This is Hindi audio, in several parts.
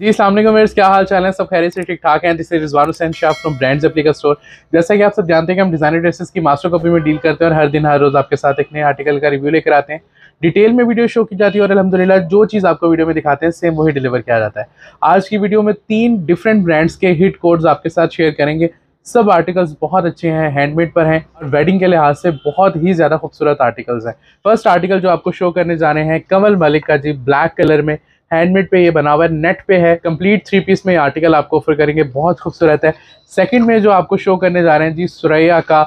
जी असल मेरे क्या हाल चाल है सब खैर से ठीक ठाक हैं जिससे रिजवान हुसैन शाह फ्रॉम ब्रांड्स एप्लीका स्टोर जैसा कि आप सब जानते हैं कि हम डिज़ाइनर ड्रेसेस की मास्टर कॉपी में डील करते हैं और हर दिन हर रोज़ आपके साथ एक नए आर्टिकल का रिव्यू लेकर आते हैं डिटेल में वीडियो शो की जाती है और अलहमदिल्ला जो चीज़ आपको वीडियो में दिखाते हैं सेम वही डिलीवर किया जाता है आज की वीडियो में तीन डिफरेंट ब्रांड्स के हिट कोड्स आपके साथ शेयर करेंगे सब आर्टिकल्स बहुत अच्छे हैं हैंडमेड पर हैं और वेडिंग के लिहाज से बहुत ही ज़्यादा खूबसूरत आर्टिकल्स हैं फर्स्ट आर्टिकल जो आपको शो करने जा रहे हैं कमल मलिक का जी ब्लैक कलर में हैंडमेड पे ये बना हुआ है नेट पे है कंप्लीट थ्री पीस में ये आर्टिकल आपको ऑफर करेंगे बहुत खूबसूरत है सेकंड में जो आपको शो करने जा रहे हैं जी सुरैया का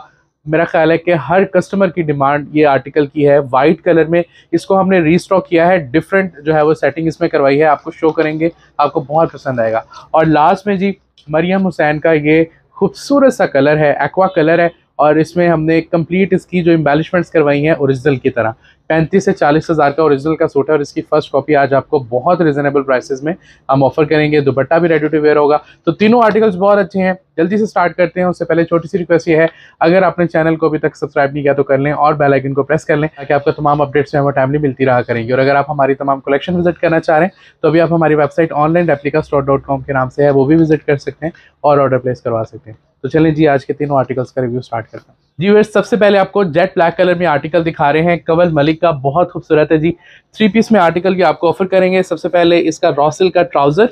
मेरा ख्याल है कि हर कस्टमर की डिमांड ये आर्टिकल की है वाइट कलर में इसको हमने रीस्टॉक किया है डिफरेंट जो है वो सेटिंग इसमें करवाई है आपको शो करेंगे आपको बहुत पसंद आएगा और लास्ट में जी मरियम हुसैन का ये खूबसूरत सा कलर है एक्वा कलर है और इसमें हमने कंप्लीट इसकी जो एम्बेलिशमेंट्स करवाई हैं ओरिजिनल की तरह पैंतीस से चालीस हज़ार का ओरिजिनल का सूट है और इसकी फर्स्ट कॉपी आज आपको बहुत रिजनेबल प्राइसेस में हम ऑफर करेंगे दुपट्टा भी रेडी टू वेयर होगा तो तीनों आर्टिकल्स बहुत अच्छे हैं जल्दी से स्टार्ट करते हैं उससे पहले छोटी सी रिक्वेस्ट ये है अगर आपने चैनल को अभी तक सब्सक्राइब नहीं किया तो कर लें और बेलाइकिन को प्रेस कर लें ताकि आपका तमाम अपडेट्स हमें वो टाइमली मिलती रहा करेंगी और अगर आप हमारी तमाम कलेक्शन विजिट करना चाह रहे हैं तो अभी आप हमारी वेबसाइट ऑनलाइन रेप्लिका के नाम से है वो भी विजिट कर सकते हैं और ऑर्डर प्लेस करवा सकते हैं तो चलें जी आज के तीनों आर्टिकल्स का रिव्यू स्टार्ट करते हैं जी वे सबसे पहले आपको जेट ब्लैक कलर में आर्टिकल दिखा रहे हैं कवल मलिक का बहुत खूबसूरत है जी थ्री पीस में आर्टिकल भी आपको ऑफर करेंगे सबसे पहले इसका रॉसिल का ट्राउज़र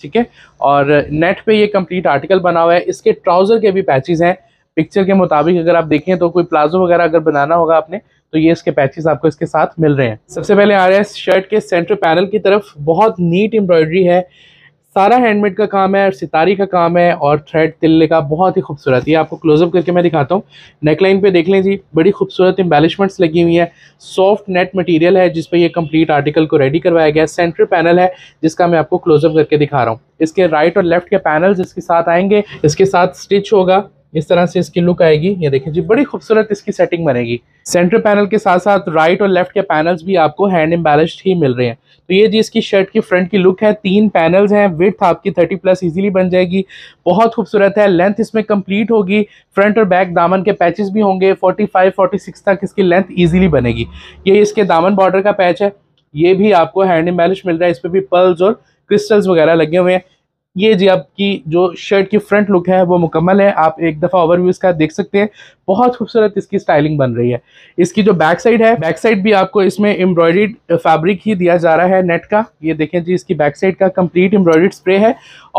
ठीक है और नेट पे ये कंप्लीट आर्टिकल बना हुआ है इसके ट्राउज़र के भी पैचेज हैं पिक्चर के मुताबिक अगर आप देखें तो कोई प्लाजो वगैरह अगर बनाना होगा आपने तो ये इसके पैचेज आपको इसके साथ मिल रहे हैं सबसे पहले आ रहे हैं शर्ट के सेंटर पैनल की तरफ बहुत नीट एम्ब्रॉयडरी है सारा हैंडमेड का काम है सितारी का काम है और थ्रेड तिल्ले का बहुत ही खूबसूरत है आपको क्लोजअप करके मैं दिखाता हूँ नेकलाइन पे देख लें जी बड़ी खूबसूरत एम्बेलिशमेंट्स लगी हुई है सॉफ्ट नेट मटेरियल है जिस पर ये कंप्लीट आर्टिकल को रेडी करवाया गया है सेंटर पैनल है जिसका मैं आपको क्लोजअप करके दिखा रहा हूँ इसके राइट और लेफ्ट के पैनल इसके साथ आएंगे इसके साथ स्टिच होगा इस तरह से इसकी लुक आएगी ये देखें जी बड़ी खूबसूरत इसकी सेटिंग बनेगी सेंटर पैनल के साथ साथ राइट और लेफ्ट के पैनल्स भी आपको हैंड एम्बेलिश ही मिल रहे हैं तो ये जी इसकी शर्ट की फ्रंट की लुक है तीन पैनल्स हैं विथ आपकी थर्टी प्लस इजीली बन जाएगी बहुत खूबसूरत है लेंथ इसमें कंप्लीट होगी फ्रंट और बैक दामन के पैचेस भी होंगे फोर्टी सिक्स तक इसकी लेंथ ईजिली बनेगी ये इसके दामन बॉर्डर का पैच है ये भी आपको हैंड एम्बेलिश मिल रहा है इस पर भी पर्ल्स और क्रिस्टल्स वगैरह लगे हुए हैं ये जी आपकी जो शर्ट की फ्रंट लुक है वो मुकम्मल है आप एक दफ़ा ओवरव्यू इसका देख सकते हैं बहुत खूबसूरत इसकी स्टाइलिंग बन रही है इसकी जो बैक साइड है बैक साइड भी आपको इसमें एम्ब्रॉयड फैब्रिक ही दिया जा रहा है नेट का ये देखें जी इसकी बैक साइड का कंप्लीट एम्ब्रॉयड स्प्रे है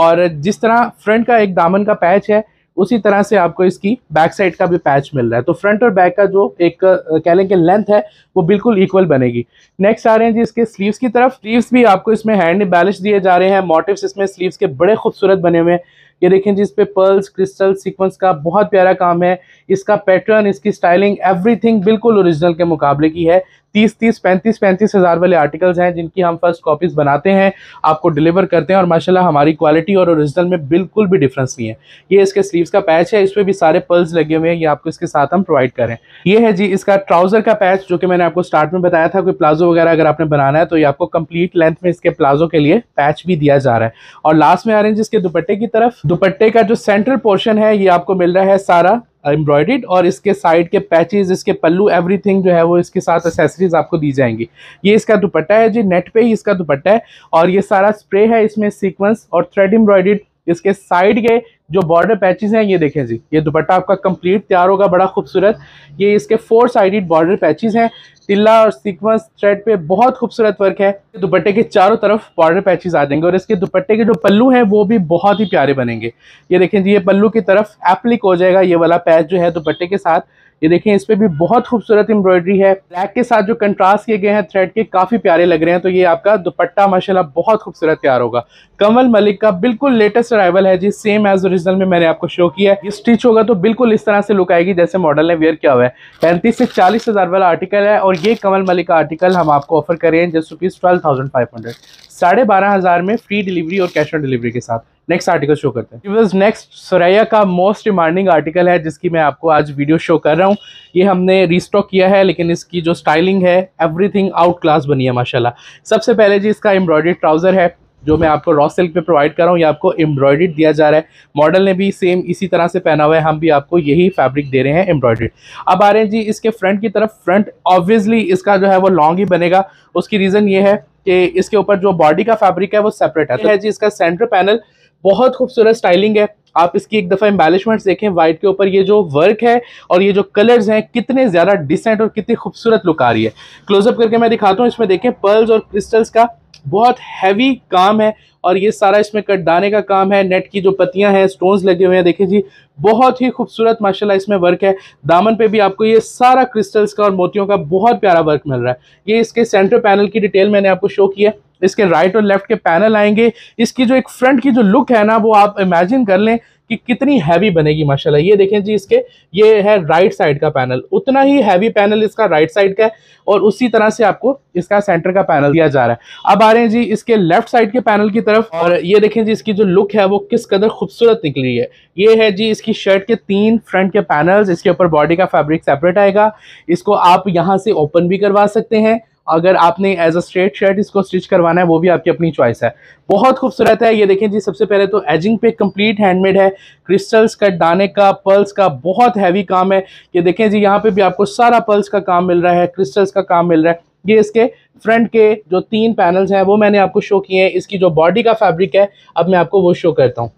और जिस तरह फ्रंट का एक दामन का पैच है उसी तरह से आपको इसकी बैक साइड का भी पैच मिल रहा है तो फ्रंट और बैक का जो एक कह लेंगे लेंथ है वो बिल्कुल इक्वल बनेगी नेक्स्ट आ रहे हैं जी इसके स्लीव्स की तरफ स्लीव्स भी आपको इसमें हैंड बैलेंस दिए जा रहे हैं मोटिव्स इसमें स्लीव्स के बड़े खूबसूरत बने हुए हैं ये देखें जी इस पर पर्ल्स क्रिस्टल सीक्वेंस का बहुत प्यारा काम है इसका पैटर्न इसकी स्टाइलिंग एवरीथिंग बिल्कुल ओरिजिनल के मुकाबले की है तीस तीस पैंतीस पैंतीस हज़ार वाले आर्टिकल्स हैं जिनकी हम फर्स्ट कॉपीज़ बनाते हैं आपको डिलीवर करते हैं और माशाल्लाह हमारी क्वालिटी और ओरिजिनल में बिल्कुल भी डिफरेंस नहीं है ये इसके स्लीव्स का पैच है इसमें भी सारे पर्ल्स लगे हुए हैं ये आपको इसके साथ हम प्रोवाइड करें ये है जी इसका ट्राउज़र का पैच जो कि मैंने आपको स्टार्ट में बताया था कोई प्लाजो वगैरह अगर आपने बनाना है तो ये आपको कंप्लीट लेंथ में इसके प्लाजो के लिए पैच भी दिया जा रहा है और लास्ट में आ रहे हैं जिसके दुपट्टे की तरफ दुपट्टे का जो सेंट्रल पोर्शन है ये आपको मिल रहा है सारा एम्ब्रॉयडेड और इसके साइड के पैचेज इसके पल्लू एवरीथिंग जो है वो इसके साथ एसेसरीज आपको दी जाएंगी ये इसका दुपट्टा है जी नेट पे ही इसका दुपट्टा है और ये सारा स्प्रे है इसमें सीक्वेंस और थ्रेड एम्ब्रॉयडेड इसके साइड के जो बॉर्डर पैचेज हैं ये देखें जी ये दुपट्टा आपका कंप्लीट तैयार होगा बड़ा खूबसूरत ये इसके फोर साइडेड बॉर्डर पैचेज हैं तिल्ला और सिकवंस थ्रेड पे बहुत खूबसूरत वर्क है दुपट्टे के चारों तरफ बॉर्डर पैचेस आ जाएंगे और इसके दुपट्टे के जो पल्लू हैं वो भी बहुत ही प्यारे बनेंगे ये देखें ये पल्लू की तरफ एप्लिक हो जाएगा ये वाला पैच जो है दुपट्टे के साथ ये देखें इस पर भी बहुत खूबसूरत एम्ब्रॉयडरी है ब्लैक के साथ जो कंट्रास्ट किए गए हैं थ्रेड के काफ़ी प्यारे लग रहे हैं तो ये आपका दुपट्टा माशाल्लाह बहुत खूबसूरत तैयार होगा कमल मलिक का बिल्कुल लेटेस्ट अराइवल है जी सेम एज ओरिजिनल में मैंने आपको शो किया है स्टिच होगा तो बिल्कुल इस तरह से लुक आएगी जैसे मॉडल ने वेयर किया हुआ है पैंतीस से चालीस हज़ार वाला आर्टिकल है और ये कमल मलिक का आर्टिकल हम आपको ऑफर करें just rupees twelve thousand five hundred साढ़े बारह हज़ार में फ्री डिलीवरी और कैश ऑन डिलीवरी के साथ नेक्स्ट आर्टिकल शो करते हैं व्यूवर्स नेक्स्ट सुरैया का मोस्ट डिमांडिंग आर्टिकल है जिसकी मैं आपको आज वीडियो शो कर रहा हूँ ये हमने रिस्टॉक किया है लेकिन इसकी जो स्टाइलिंग है एवरीथिंग आउट क्लास बनी है माशाल्लाह सबसे पहले जी इसका एम्ब्रॉयडरी ट्राउज़र है जो मैं आपको रॉ सिल्क पे प्रोवाइड कर रहा हूँ ये आपको एम्ब्रॉयड्रेड दिया जा रहा है मॉडल ने भी सेम इसी तरह से पहना हुआ है हम भी आपको यही फैब्रिक दे रहे हैं एम्ब्रॉयड्रेड अब आ रहे हैं जी इसके फ्रंट की तरफ फ्रंट ऑब्वियसली इसका जो है वो लॉन्ग ही बनेगा उसकी रीज़न ये है कि इसके ऊपर जो बॉडी का फैब्रिक है वो सेपरेट है, तो है जी इसका सेंटर पैनल बहुत खूबसूरत स्टाइलिंग है आप इसकी एक दफ़ा एम्बेलिशमेंट्स देखें वाइट के ऊपर ये जो वर्क है और ये जो कलर्स हैं कितने ज़्यादा डिसेंट और कितनी खूबसूरत लुक आ रही है क्लोजअप करके मैं दिखाता हूँ इसमें देखें पर्ल्स और क्रिस्टल्स का बहुत हैवी काम है और ये सारा इसमें कटदाने का काम है नेट की जो पत्तियां हैं स्टोन्स लगे हुए हैं देखिए जी बहुत ही खूबसूरत माशाल्लाह इसमें वर्क है दामन पे भी आपको ये सारा क्रिस्टल्स का और मोतियों का बहुत प्यारा वर्क मिल रहा है ये इसके सेंटर पैनल की डिटेल मैंने आपको शो किया इसके राइट और लेफ्ट के पैनल आएंगे इसकी जो एक फ्रंट की जो लुक है ना वो आप इमेजिन कर लें कि कितनी हैवी बनेगी माशाल्लाह ये देखें जी इसके ये है राइट साइड का पैनल उतना ही हैवी पैनल इसका राइट साइड का है और उसी तरह से आपको इसका सेंटर का पैनल दिया जा रहा है अब आ रहे हैं जी इसके लेफ्ट साइड के पैनल की तरफ और ये देखें जी इसकी जो लुक है वो किस कदर खूबसूरत निकली है ये है जी इसकी शर्ट के तीन फ्रंट के पैनल इसके ऊपर बॉडी का फैब्रिक सेपरेट आएगा इसको आप यहाँ से ओपन भी करवा सकते हैं अगर आपने एज अ स्ट्रेट शर्ट इसको स्टिच करवाना है वो भी आपकी अपनी चॉइस है बहुत खूबसूरत है ये देखें जी सबसे पहले तो एजिंग पे कंप्लीट हैंडमेड है क्रिस्टल्स का दाने का पल्स का बहुत हैवी काम है ये देखें जी यहाँ पे भी आपको सारा पल्स का काम मिल रहा है क्रिस्टल्स का काम मिल रहा है ये इसके फ्रंट के जो तीन पैनल्स हैं वो मैंने आपको शो किए हैं इसकी जो बॉडी का फैब्रिक है अब मैं आपको वो शो करता हूँ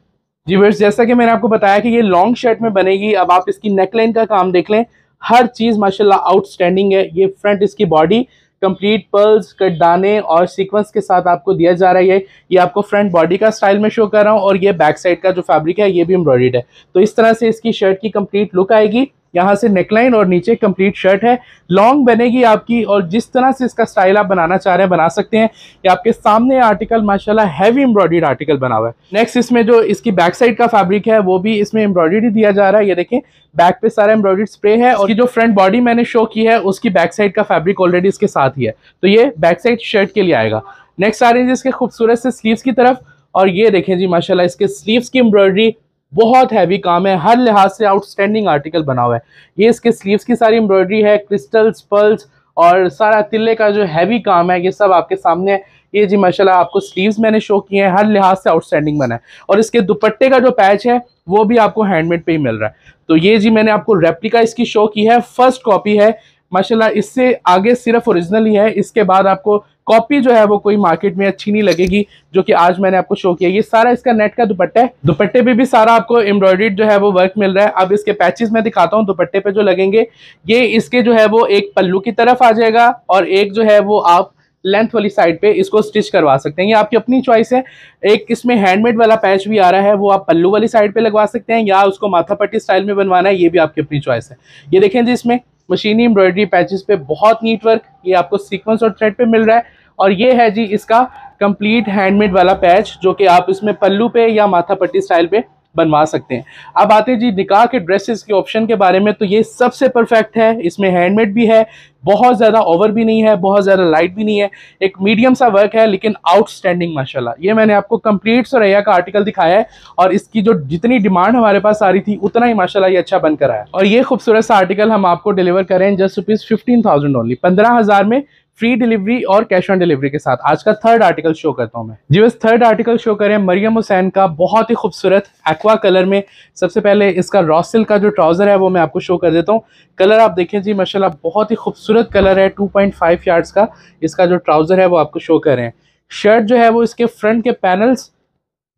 जी वर्ष जैसा कि मैंने आपको बताया कि ये लॉन्ग शर्ट में बनेगी अब आप इसकी नेकलाइन का काम देख लें हर चीज़ माशाल्लाह आउटस्टैंडिंग है ये फ्रंट इसकी बॉडी कंप्लीट पर्ल्स कट दाने और सीक्वेंस के साथ आपको दिया जा रहा है ये आपको फ्रंट बॉडी का स्टाइल में शो कर रहा हूँ और ये बैक साइड का जो फैब्रिक है ये भी एम्ब्रॉयड है तो इस तरह से इसकी शर्ट की कंप्लीट लुक आएगी यहाँ से नेकलाइन और नीचे कंप्लीट शर्ट है लॉन्ग बनेगी आपकी और जिस तरह से इसका स्टाइल आप बनाना चाह रहे हैं बना सकते हैं ये आपके सामने आर्टिकल माशाल्लाह हैवी एम्ब्रॉयडर्ड आर्टिकल बना हुआ है नेक्स्ट इसमें जो इसकी बैक साइड का फैब्रिक है वो भी इसमें एम्ब्रॉयडरी दिया जा रहा है ये देखें बैक पे सारा एम्ब्रॉयडर्ड स्प्रे है और जो फ्रंट बॉडी मैंने शो की है उसकी बैक साइड का फैब्रिक ऑलरेडी इसके साथ ही है तो ये बैक साइड शर्ट के लिए आएगा नेक्स्ट आ रही है इसके खूबसूरत से स्लीव की तरफ और ये देखें जी माशाल्लाह इसके स्लीव्स की एम्ब्रॉयडरी बहुत हैवी काम है हर लिहाज से आउटस्टैंडिंग आर्टिकल बना हुआ है ये इसके स्लीव्स की सारी एम्ब्रॉयडरी है क्रिस्टल्स पर्ल्स और सारा तिल्ले का जो हैवी काम है ये सब आपके सामने है ये जी माशाल्लाह आपको स्लीव्स मैंने शो किए हैं हर लिहाज से आउटस्टैंडिंग बना है और इसके दुपट्टे का जो पैच है वो भी आपको हैंडमेड पे ही मिल रहा है तो ये जी मैंने आपको रेप्लिका इसकी शो की है फर्स्ट कॉपी है माशाला इससे आगे सिर्फ ओरिजिनल ही है इसके बाद आपको कॉपी जो है वो कोई मार्केट में अच्छी नहीं लगेगी जो कि आज मैंने आपको शो किया ये सारा इसका नेट का दुपट्टा है दुपट्टे पे भी सारा आपको एम्ब्रॉयड्रीड जो है वो वर्क मिल रहा है अब इसके पैचेस मैं दिखाता हूँ दुपट्टे पे जो लगेंगे ये इसके जो है वो एक पल्लू की तरफ आ जाएगा और एक जो है वो आप लेंथ वाली साइड पे इसको स्टिच करवा सकते हैं ये आपकी अपनी चॉइस है एक इसमें हैंडमेड वाला पैच भी आ रहा है वो आप पल्लू वाली साइड पे लगवा सकते हैं या उसको माथा पट्टी स्टाइल में बनवाना है ये भी आपकी अपनी चॉइस है ये देखें जी इसमें मशीनी एम्ब्रॉयडरी पैचेस पे बहुत नीट वर्क ये आपको सीक्वेंस और थ्रेड पे मिल रहा है और ये है जी इसका कंप्लीट हैंडमेड वाला पैच जो कि आप इसमें पल्लू पे या माथा पट्टी स्टाइल पे बनवा सकते हैं अब आते जी निकाह के ड्रेसेस के ऑप्शन के बारे में तो ये सबसे परफेक्ट है इसमें हैंडमेड भी है बहुत ज़्यादा ओवर भी नहीं है बहुत ज़्यादा लाइट भी नहीं है एक मीडियम सा वर्क है लेकिन आउटस्टैंडिंग माशाल्लाह ये मैंने आपको कंप्लीट सोरैया का आर्टिकल दिखाया है और इसकी जो जितनी डिमांड हमारे पास आ रही थी उतना ही माशाला ये अच्छा बनकर आया और ये खूबसूरत सा आर्टिकल हम आपको डिलीवर करें just rupees fifteen thousand only पंद्रह हज़ार में फ्री डिलीवरी और कैश ऑन डिलीवरी के साथ आज का थर्ड आर्टिकल शो करता हूँ मैं जी बस थर्ड आर्टिकल शो करें मरियम हुसैन का बहुत ही खूबसूरत एक्वा कलर में सबसे पहले इसका रॉसिल का जो ट्राउज़र है वो मैं आपको शो कर देता हूँ कलर आप देखें जी माशाला बहुत ही खूबसूरत कलर है टू यार्ड्स का इसका जो ट्राउज़र है वो आपको शो कर रहे हैं शर्ट जो है वो इसके फ्रंट के पैनल्स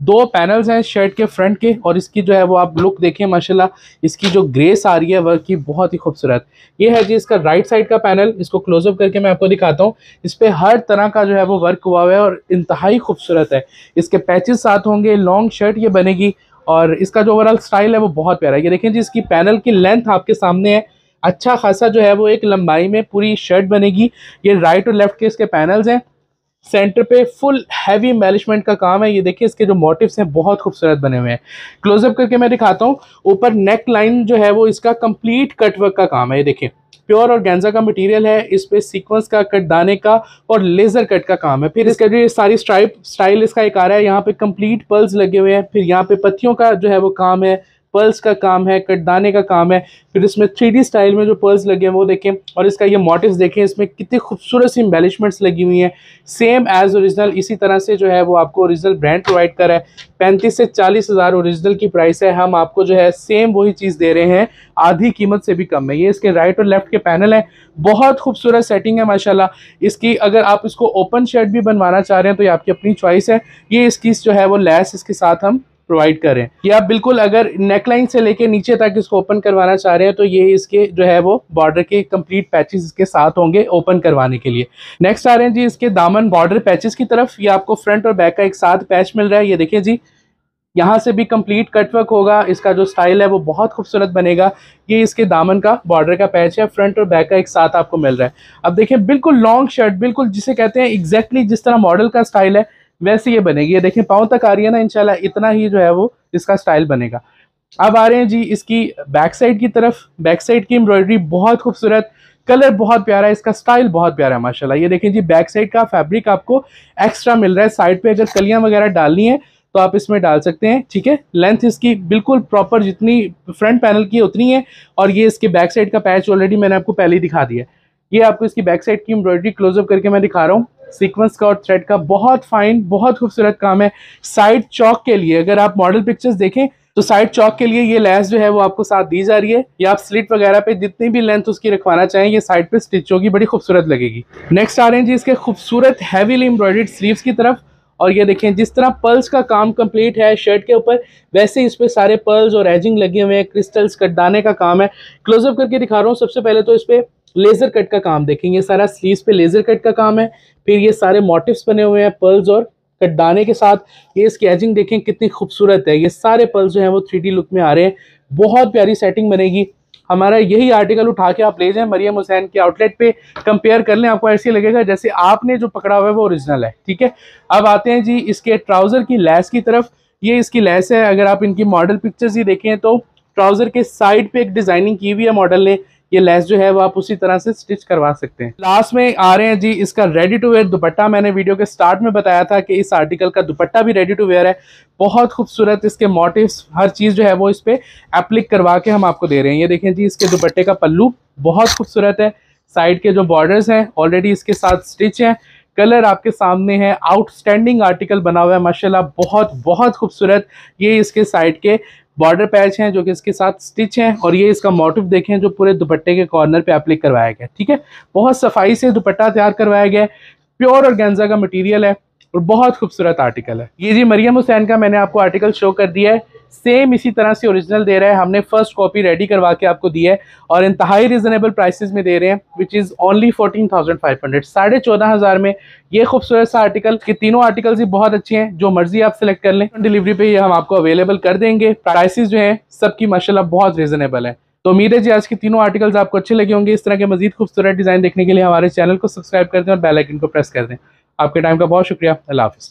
दो पैनल्स हैं शर्ट के फ्रंट के और इसकी जो है वो आप लुक देखें माशाल्लाह इसकी जो ग्रेस आ रही है वर्क की बहुत ही खूबसूरत ये है जी इसका राइट साइड का पैनल इसको क्लोजअप करके मैं आपको दिखाता हूँ इस पर हर तरह का जो है वो वर्क हुआ हुआ है और इंतहाई खूबसूरत है इसके पैचेस साथ होंगे लॉन्ग शर्ट ये बनेगी और इसका जो ओवरऑल स्टाइल है वो बहुत प्यारा है ये देखें जी इसकी पैनल की लेंथ आपके सामने है अच्छा खासा जो है वो एक लंबाई में पूरी शर्ट बनेगी ये राइट और लेफ्ट के इसके पैनल्स हैं सेंटर पे फुल हैवी मैलिशमेंट का काम है ये देखिए इसके जो मोटिव्स हैं बहुत खूबसूरत बने हुए हैं क्लोजअप करके मैं दिखाता हूँ ऊपर नेक लाइन जो है वो इसका कंप्लीट कटवर्क का काम है ये देखिए प्योर और गेंजा का मटेरियल है इस पे सीक्वेंस का कट दाने का और लेजर कट का काम है फिर इसका जो ये सारी स्ट्राइप स्टाइल इसका एक आ रहा है यहाँ पे कंप्लीट पर्ल्स लगे हुए हैं फिर यहाँ पे पत्तियों का जो है वो काम है पर्ल्स का काम है कटदाने का काम है फिर इसमें थ्री स्टाइल में जो पर्ल्स लगे हैं वो देखें और इसका ये मोटिव देखें इसमें कितनी खूबसूरत सी एम्बेलिशमेंट्स लगी हुई हैं सेम एज ओरिजिनल इसी तरह से जो है वो आपको ओरिजिनल ब्रांड प्रोवाइड करा है पैंतीस से चालीस हज़ार ओरिजिनल की प्राइस है हम आपको जो है सेम वही चीज़ दे रहे हैं आधी कीमत से भी कम है ये इसके राइट और लेफ्ट के पैनल हैं बहुत खूबसूरत सेटिंग है माशाला इसकी अगर आप इसको ओपन शर्ट भी बनवाना चाह रहे हैं तो ये आपकी अपनी चॉइस है ये इसकी जो है वो लैस इसके साथ हम प्रोवाइड करें या बिल्कुल अगर नेकलाइन से लेके नीचे तक इसको ओपन करवाना चाह रहे हैं तो ये इसके जो है वो बॉर्डर के कंप्लीट पैचेस इसके साथ होंगे ओपन करवाने के लिए नेक्स्ट आ रहे हैं जी इसके दामन बॉर्डर पैचेस की तरफ ये आपको फ्रंट और बैक का एक साथ पैच मिल रहा है ये देखिए जी यहाँ से भी कंप्लीट कटवर्क होगा इसका जो स्टाइल है वो बहुत खूबसूरत बनेगा ये इसके दामन का बॉर्डर का पैच है फ्रंट और बैक का एक साथ आपको मिल रहा है अब देखिए बिल्कुल लॉन्ग शर्ट बिल्कुल जिसे कहते हैं एग्जैक्टली exactly जिस तरह मॉडल का स्टाइल है वैसे ये बनेगी ये देखें पाँव तक आ रही है ना इनशाला इतना ही जो है वो इसका स्टाइल बनेगा अब आ रहे हैं जी इसकी बैक साइड की तरफ बैक साइड की एम्ब्रॉयडरी बहुत खूबसूरत कलर बहुत प्यारा है इसका स्टाइल बहुत प्यारा है माशाल्लाह ये देखें जी बैक साइड का फैब्रिक आपको एक्स्ट्रा मिल रहा है साइड पे अगर कलियां वगैरह डालनी है तो आप इसमें डाल सकते हैं ठीक है लेंथ इसकी बिल्कुल प्रॉपर जितनी फ्रंट पैनल की है उतनी है और ये इसके बैक साइड का पैच ऑलरेडी मैंने आपको पहले ही दिखा दिया ये आपको इसकी बैक साइड की एम्ब्रॉयडरी क्लोजअप करके मैं दिखा रहा हूँ सीक्वेंस का और थ्रेड का बहुत फाइन बहुत खूबसूरत काम है साइड चौक के लिए अगर आप मॉडल पिक्चर्स देखें तो साइड चौक के लिए ये लेस जो है वो आपको साथ दी जा रही है या आप स्लिट वगैरह पे जितनी भी लेंथ उसकी रखवाना चाहें ये साइड पे स्टिच होगी बड़ी खूबसूरत लगेगी नेक्स्ट आ रहे हैं जी इसके खूबसूरत हैवीली एम्ब्रॉयडेड स्लीव्स की तरफ और ये देखें जिस तरह पर्ल्स का काम कंप्लीट है शर्ट के ऊपर वैसे ही इस पर सारे पर्ल्स और एजिंग लगे हुए हैं क्रिस्टल्स डाने का काम है क्लोजअप करके दिखा रहा हूँ सबसे पहले तो इस पर लेज़र कट का काम देखें ये सारा स्लीव पे लेज़र कट का काम है फिर ये सारे मोटिव्स बने हुए हैं पर्ल्स और डाने के साथ ये इसकी एजिंग देखें कितनी खूबसूरत है ये सारे पर्ल्स जो हैं वो थ्री लुक में आ रहे हैं बहुत प्यारी सेटिंग बनेगी हमारा यही आर्टिकल उठा के आप ले जाए मरियम हुसैन के आउटलेट पे कंपेयर कर लें आपको ऐसे लगेगा जैसे आपने जो पकड़ा हुआ है वो ओरिजिनल है ठीक है अब आते हैं जी इसके ट्राउज़र की लैस की तरफ ये इसकी लैस है अगर आप इनकी मॉडल पिक्चर्स ही देखें तो ट्राउज़र के साइड पे एक डिज़ाइनिंग की हुई है मॉडल ने ये लेस जो है वो आप उसी तरह से स्टिच करवा सकते हैं लास्ट में आ रहे हैं जी इसका रेडी टू वेयर दुपट्टा मैंने वीडियो के स्टार्ट में बताया था कि इस आर्टिकल का दुपट्टा भी रेडी टू वेयर है बहुत खूबसूरत इसके मोटिव्स हर चीज़ जो है वो इस पर एप्लिक करवा के हम आपको दे रहे हैं ये देखें जी इसके दुपट्टे का पल्लू बहुत खूबसूरत है साइड के जो बॉर्डर्स हैं ऑलरेडी इसके साथ स्टिच हैं कलर आपके सामने है आउटस्टैंडिंग आर्टिकल बना हुआ है माशाल्लाह बहुत बहुत खूबसूरत ये इसके साइड के बॉर्डर पैच हैं जो कि इसके साथ स्टिच हैं और ये इसका मोटिव देखें जो पूरे दुपट्टे के कॉर्नर पे अप्लिक करवाया गया ठीक है बहुत सफाई से दुपट्टा तैयार करवाया गया प्योर और गेंजा का मटेरियल है और बहुत खूबसूरत आर्टिकल है ये जी मरियम हुसैन का मैंने आपको आर्टिकल शो कर दिया है सेम इसी तरह से ओरिजिनल दे रहा है हमने फर्स्ट कॉपी रेडी करवा के आपको दी है और इंतहाई रिजनेबल प्राइसेस में दे रहे हैं which is only fourteen thousand five hundred साढ़े चौदह हज़ार में ये खूबसूरत सा आर्टिकल कि तीनों आर्टिकल्स ही बहुत अच्छे हैं जो मर्जी आप सेलेक्ट कर लें डिलीवरी पे ये हम आपको अवेलेबल कर देंगे प्राइसेस जो है सबकी माशाला बहुत रिजनेबल है तो उम्मीद है जी आज के तीनों आर्टिकल्स आपको अच्छे लगे होंगे इस तरह के मजीद खूबसूरत डिज़ाइन देखने के लिए हमारे चैनल को सब्सक्राइब कर दें और बेलाइकन को प्रेस कर दें आपके टाइम का बहुत शुक्रिया अल्लाह हाफिज़